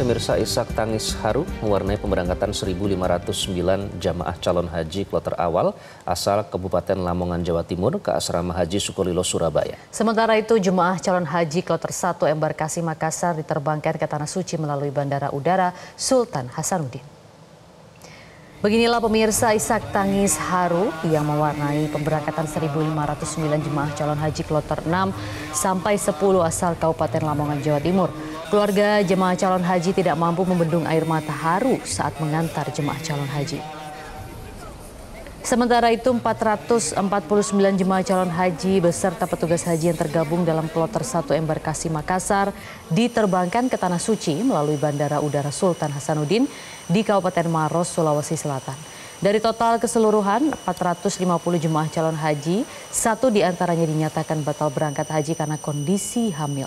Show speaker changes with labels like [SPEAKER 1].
[SPEAKER 1] Pemirsa Isak tangis haru mewarnai pemberangkatan 1.509 jamaah calon haji kloter awal asal Kabupaten Lamongan, Jawa Timur ke Asrama Haji Sukolilo, Surabaya.
[SPEAKER 2] Sementara itu, jemaah calon haji kloter 1 embarkasi Makassar diterbangkan ke Tanah Suci melalui Bandara Udara Sultan Hasanuddin. Beginilah pemirsa isak tangis haru yang mewarnai pemberangkatan 1.509 jemaah calon haji kloter 6 sampai 10 asal Kabupaten Lamongan, Jawa Timur Keluarga jemaah calon haji tidak mampu membendung air mata haru saat mengantar jemaah calon haji. Sementara itu 449 jemaah calon haji beserta petugas haji yang tergabung dalam kloter 1 embarkasi Makassar diterbangkan ke Tanah Suci melalui Bandara Udara Sultan Hasanuddin di Kabupaten Maros, Sulawesi Selatan. Dari total keseluruhan 450 jemaah calon haji, satu diantaranya dinyatakan batal berangkat haji karena kondisi hamil.